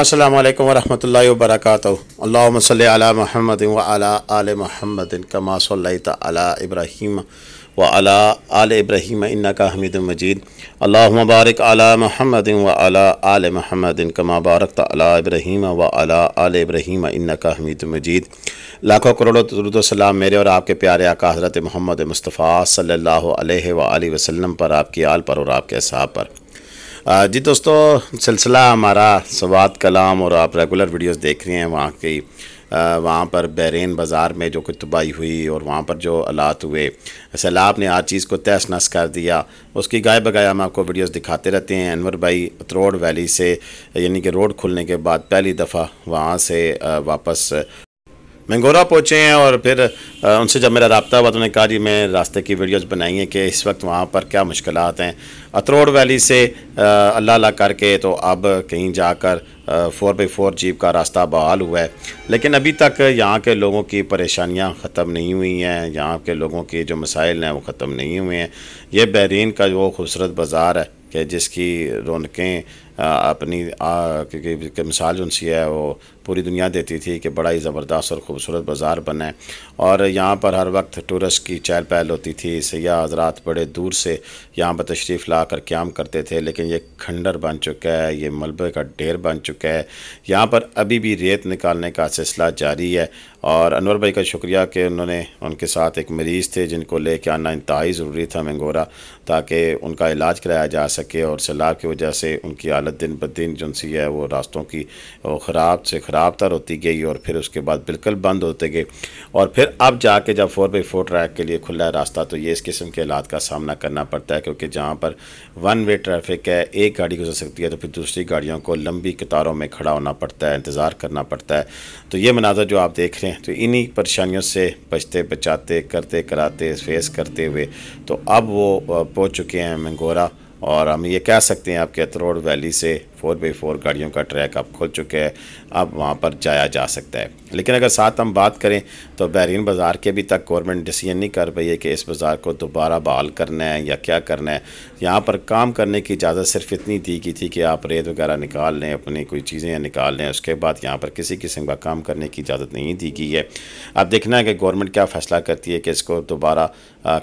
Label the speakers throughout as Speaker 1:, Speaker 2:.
Speaker 1: अस्सलाम वालेकुम वरहमतुल्लाहि व बरकातुहू अल्लाहुम्मा सल्लि अला मुहम्मद व अला आल मुहम्मद कमा सल्लैत अला इब्राहीम व अला आल इब्राहीम इन्नका हमीद मजीद अल्लाहुम्मा बारिक अला मुहम्मद व अला आल मुहम्मद कमा बारकत अला इब्राहीम व अला आल इब्राहीम इन्नका हमीद मजीद लाखों करोड़ों दरुद सलाम मेरे और आपके प्यारे आका हज़रत मोहम्मद मुस्तफ़ा सल्लल्लाहु अलैहि व आलिहि वसल्लम पर आपकी आल पर और आपके असहाब पर जी दोस्तों सिलसिला हमारा सवाद कलाम और आप रेगुलर वीडियोस देख रहे हैं वहाँ की वहाँ पर बहरीन बाज़ार में जो कुछ तबाही हुई और वहाँ पर जो आलात हुए सैलाब ने हर चीज़ को तहस नस कर दिया उसकी गाय गाय हम आपको वीडियोस दिखाते रहते हैं अनवर भाई अतरोड वैली से यानी कि रोड खुलने के बाद पहली दफ़ा वहाँ से वापस मंगोरा पहुँचे हैं और फिर उनसे जब मेरा रबता हुआ तो उन्होंने कहा जी मैं रास्ते की वीडियोज़ बनाई हैं कि इस वक्त वहाँ पर क्या मुश्किल हैं अतरोड वैली से अल्लाह ला करके तो अब कहीं जाकर फ़ोर बाई फोर जीप का रास्ता बहाल हुआ है लेकिन अभी तक यहाँ के लोगों की परेशानियाँ ख़त्म नहीं हुई हैं यहाँ के लोगों के जो मसाइल हैं वो ख़त्म नहीं हुए हैं ये बहरीन का जो खूबसूरत बाज़ार है कि जिसकी रौनकें अपनी क्योंकि मिसाल जो सी है वो पूरी दुनिया देती थी कि बड़ा ही ज़बरदस्त और ख़ूबसूरत बाज़ार बनाए और यहाँ पर हर वक्त टूरिस्ट की चहल पहल होती थी सयाह हजरात बड़े दूर से यहाँ पर तशरीफ़ ला कर क्याम करते थे लेकिन ये खंडर बन चुका है ये मलबे का ढेर बन चुका है यहाँ पर अभी भी रेत निकालने का सिलसिला जारी है और अनवर भाई का शुक्रिया कि उन्होंने उनके साथ एक मरीज़ थे जिनको ले कर आना इंतहाई ज़रूरी था मंगोरा ताकि उनका इलाज कराया जा सके और सैलाब की वजह से उनकी हालत दिन ब दिन जो है वो रास्तों की ख़राब से खराब तर होती गई और फिर उसके बाद बिल्कुल बंद होते गए और फिर अब जाके जब फोर बाई फोर ट्रैक के लिए खुला है रास्ता तो ये इस किस्म के हालात का सामना करना पड़ता है क्योंकि जहाँ पर वन वे ट्रैफिक है एक गाड़ी गुजर सकती है तो फिर दूसरी गाड़ियों को लंबी कतारों में खड़ा होना पड़ता है इंतज़ार करना पड़ता है तो ये मनाजर जो आप देख रहे हैं तो इन्हीं परेशानियों से बचते बचाते करते कराते फेस करते हुए तो अब वो पहुँच चुके हैं मंगोरा और हम ये कह सकते हैं आपके अतरोड वैली से फोर बाई फोर गाड़ियों का ट्रैक अब खुल चुके हैं अब वहाँ पर जाया जा सकता है लेकिन अगर साथ हम बात करें तो बहरीन बाज़ार के अभी तक गवर्नमेंट डिसीजन नहीं कर पाई है कि इस बाज़ार को दोबारा बहाल करना है या क्या करना है यहाँ पर काम करने की इजाज़त सिर्फ इतनी दी गई थी कि आप रेत वगैरह निकाल लें अपनी कोई चीज़ें निकाल लें उसके बाद यहाँ पर किसी किस्म का काम करने की इजाज़त नहीं दी गई है अब देखना है कि गवर्नमेंट क्या फ़ैसला करती है कि इसको दोबारा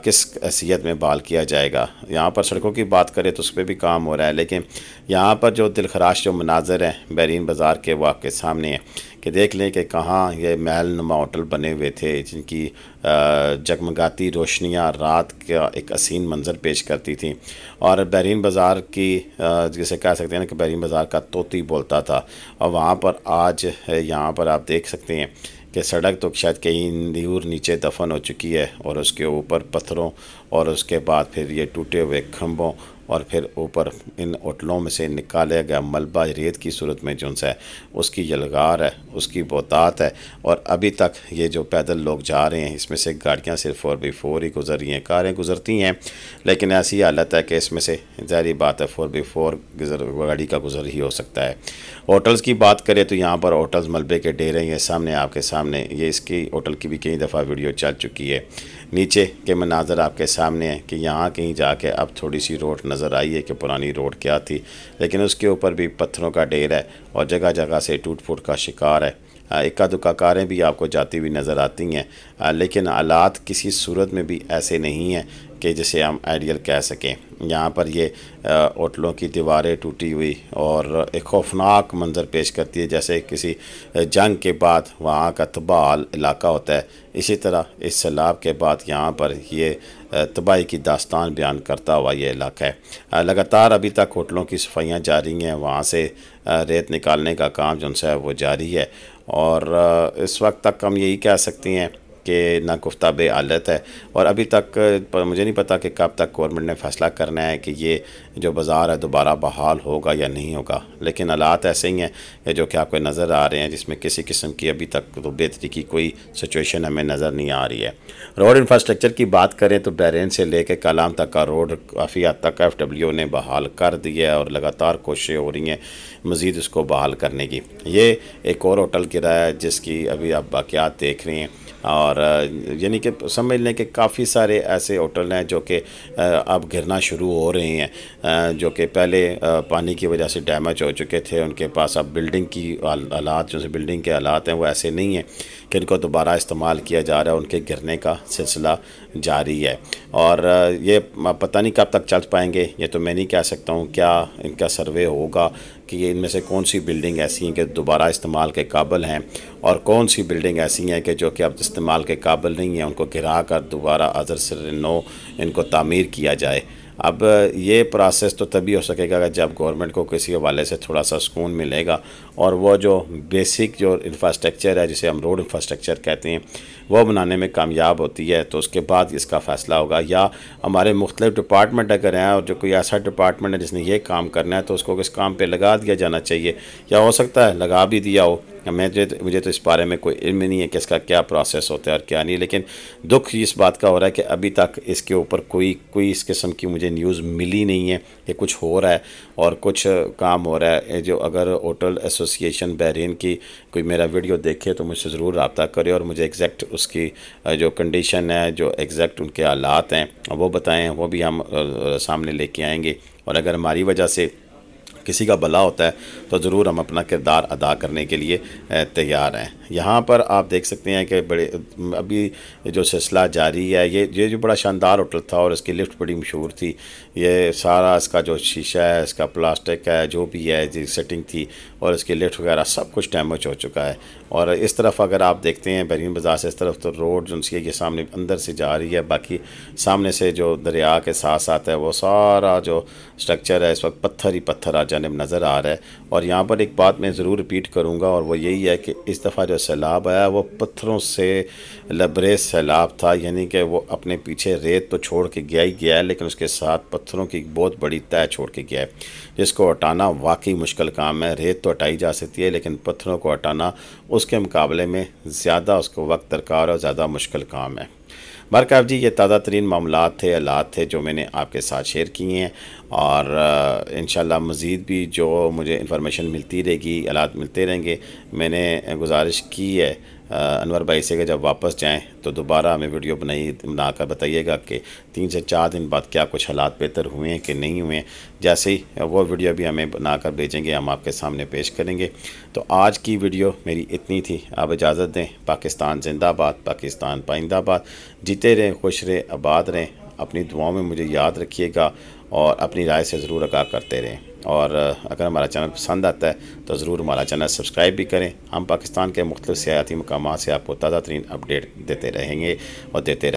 Speaker 1: किस हैसीत में बहाल किया जाएगा यहाँ पर सड़कों की बात करें तो उस पर भी काम हो रहा है लेकिन यहाँ पर जो दिल खराश जो मनाजर हैं बैरीन बाज़ार के वो आपके सामने हैं कि देख लें कि कहाँ ये महल नुमा होटल बने हुए थे जिनकी जगमगाती रोशनियाँ रात का एक असीन मंजर पेश करती थी और बैरीन बाज़ार की जिसे कह सकते हैं ना कि बैरीन बाज़ार का तोती बोलता था और वहाँ पर आज यहाँ पर आप देख सकते हैं कि सड़क तो शायद कहीं दूर नीचे दफन हो चुकी है और उसके ऊपर पत्थरों और उसके बाद फिर ये टूटे हुए खम्भों और फिर ऊपर इन होटलों में से निकाला गया मलबा रेत की सूरत में जो है उसकी यलगार है उसकी बोतात है और अभी तक ये जो पैदल लोग जा रहे हैं इसमें से गाड़ियाँ सिर्फ और बी फोर ही गुजर रही हैं कारें गुजरती हैं लेकिन ऐसी हालत है कि इसमें से जहरी बात है फोर बी फोर गुजर गाड़ी का गुजर ही हो सकता है होटल्स की बात करें तो यहाँ पर होटल्स मलबे के डेरे हैं सामने आपके सामने ये इसकी होटल की भी कई दफ़ा वीडियो चल चुकी है नीचे के मनाजर आपके सामने हैं कि यहाँ कहीं जाके अब थोड़ी सी रोड नज़र आई है कि पुरानी रोड क्या थी लेकिन उसके ऊपर भी पत्थरों का ढेर है और जगह जगह से टूट फूट का शिकार है इक्का दुक्का कारें भी आपको जाती हुई नज़र आती हैं लेकिन आलात किसी सूरत में भी ऐसे नहीं हैं कि जिसे हम आइडियल कह सकें यहाँ पर ये होटलों की दीवारें टूटी हुई और एक खौफनाक मंजर पेश करती है जैसे किसी जंग के बाद वहाँ का तबाह इलाका होता है इसी तरह इस सैलाब के बाद यहाँ पर ये तबाही की दास्तान बयान करता हुआ ये इलाका है लगातार अभी तक होटलों की सफाइयाँ जारी हैं वहाँ से रेत निकालने का काम जो है वो जारी है और इस वक्त तक हम यही कह सकते हैं नागुफ्ता बे आलत है और अभी तक मुझे नहीं पता कि कब तक गवर्नमेंट ने फैसला करना है कि ये जो बाज़ार है दोबारा बहाल होगा या नहीं होगा लेकिन हालात ऐसे ही हैं जो कि आपको नज़र आ रहे हैं जिसमें किसी किस्म की अभी तक तो बेहतरी की कोई सिचुएशन हमें नज़र नहीं आ रही है रोड इंफ्रास्ट्रक्चर की बात करें तो बहरीन से लेकर कलाम तक का रोड काफ़ी हद तक एफ डब्ल्यू ने बहाल कर दिया है और लगातार कोशिशें हो रही हैं मज़ीद उसको बहाल करने की ये एक और होटल किराया है जिसकी अभी आप बाक़ात देख रहे हैं और यानी कि समझ लें कि काफ़ी सारे ऐसे होटल हैं जो कि अब गिरना शुरू हो रहे हैं जो कि पहले पानी की वजह से डैमेज हो चुके थे उनके पास अब बिल्डिंग की हालात जो बिल्डिंग के हालात हैं वो ऐसे नहीं हैं कि इनको दोबारा इस्तेमाल किया जा रहा है उनके गिरने का सिलसिला जारी है और ये पता नहीं कब तक चल पाएंगे ये तो मैं नहीं कह सकता हूँ क्या इनका सर्वे होगा कि इनमें से कौन सी बिल्डिंग ऐसी हैं कि दोबारा इस्तेमाल के काबिल हैं और कौन सी बिल्डिंग ऐसी हैं कि जो कि अब इस्तेमाल के काबिल नहीं है उनको गिरा कर दोबारा अजर से नो इनको तामीर किया जाए अब ये प्रोसेस तो तभी हो सकेगा अगर जब गवर्नमेंट को किसी हवाले से थोड़ा सा सुकून मिलेगा और वो जो बेसिक जो इंफ्रास्ट्रक्चर है जिसे हम रोड इंफ्रास्ट्रक्चर कहते हैं वो बनाने में कामयाब होती है तो उसके बाद इसका फ़ैसला होगा या हमारे मुख्तलिफ डिपार्टमेंट अगर हैं और जो कोई ऐसा डिपार्टमेंट है जिसने ये काम करना है तो उसको किस काम पर लगा दिया जाना चाहिए या हो सकता है लगा भी दिया हो मैं तो, मुझे तो इस बारे में कोई इल्म नहीं है कि इसका क्या प्रोसेस होता है और क्या नहीं लेकिन दुख इस बात का हो रहा है कि अभी तक इसके ऊपर कोई कोई इस किस्म की मुझे न्यूज़ मिली नहीं है कि कुछ हो रहा है और कुछ काम हो रहा है जो अगर होटल एसोसिएशन बहरीन की कोई मेरा वीडियो देखे तो मुझसे ज़रूर रबता करे और मुझे एग्जैक्ट उसकी जो कंडीशन है जो एग्जैक्ट उनके हालात हैं वो बताएँ वो भी हम सामने लेके आएंगे और अगर हमारी वजह से किसी का भला होता है तो ज़रूर हम अपना किरदार अदा करने के लिए तैयार हैं यहाँ पर आप देख सकते हैं कि बड़े अभी जो सिलसिला जारी है ये ये जो बड़ा शानदार होटल था और इसकी लिफ्ट बड़ी मशहूर थी ये सारा इसका जो शीशा है इसका प्लास्टिक है जो भी है सेटिंग थी और इसकी लिफ्ट वगैरह सब कुछ डैमेज हो चुका है और इस तरफ अगर आप देखते हैं बहरीन बाज़ार से इस तरफ तो रोड जो सी ये सामने अंदर से जा रही है बाकी सामने से जो दरिया के साथ साथ है वो सारा जो स्ट्रक्चर है इस वक्त पत्थर ही पत्थर आ जानब नज़र आ रहा है और यहाँ पर एक बात मैं ज़रूर रिपीट करूँगा और वो यही है कि इस दफ़ा जो सैलाब आया वो पत्थरों से लबरेज सैलाब था यानी कि वो अपने पीछे रेत तो छोड़ के गया ही गया है लेकिन उसके साथ पत्थरों की बहुत बड़ी तय छोड़ के गया है जिसको हटाना वाकई मुश्किल काम है रेत तो हटाई जा सकती है लेकिन पत्थरों को हटाना उसके मुकाबले में ज़्यादा उसको वक्त दरकार और ज़्यादा मुश्किल काम है बरकाफ जी ये ताज़ा तरीन मामला थे आलात थे जो मैंने आपके साथ शेयर किए हैं और इन मज़ीद भी जो मुझे इन्फॉर्मेशन मिलती रहेगी आलात मिलते रहेंगे मैंने गुजारिश की है अनवर भाई से कि जब वापस जाएँ तो दोबारा हमें वीडियो बनाई बनाकर बताइएगा कि तीन से चार दिन बाद क्या कुछ हालात बेहतर हुए हैं कि नहीं हुए जैसे ही वो वीडियो भी हमें बनाकर भेजेंगे हम आपके सामने पेश करेंगे तो आज की वीडियो मेरी इतनी थी आप इजाज़त दें पाकिस्तान जिंदाबाद पाकिस्तान पाइंदाबाद जीते रहें खुश रहें आबाद रहें अपनी दुआओं में मुझे याद रखिएगा और अपनी राय से ज़रूर आगा करते रहें और अगर हमारा चैनल पसंद आता है तो ज़रूर हमारा चैनल सब्सक्राइब भी करें हम पाकिस्तान के मुख्तु सियाती मकाम से आपको ताज़ा तरीन अपडेट देते रहेंगे और देते रहें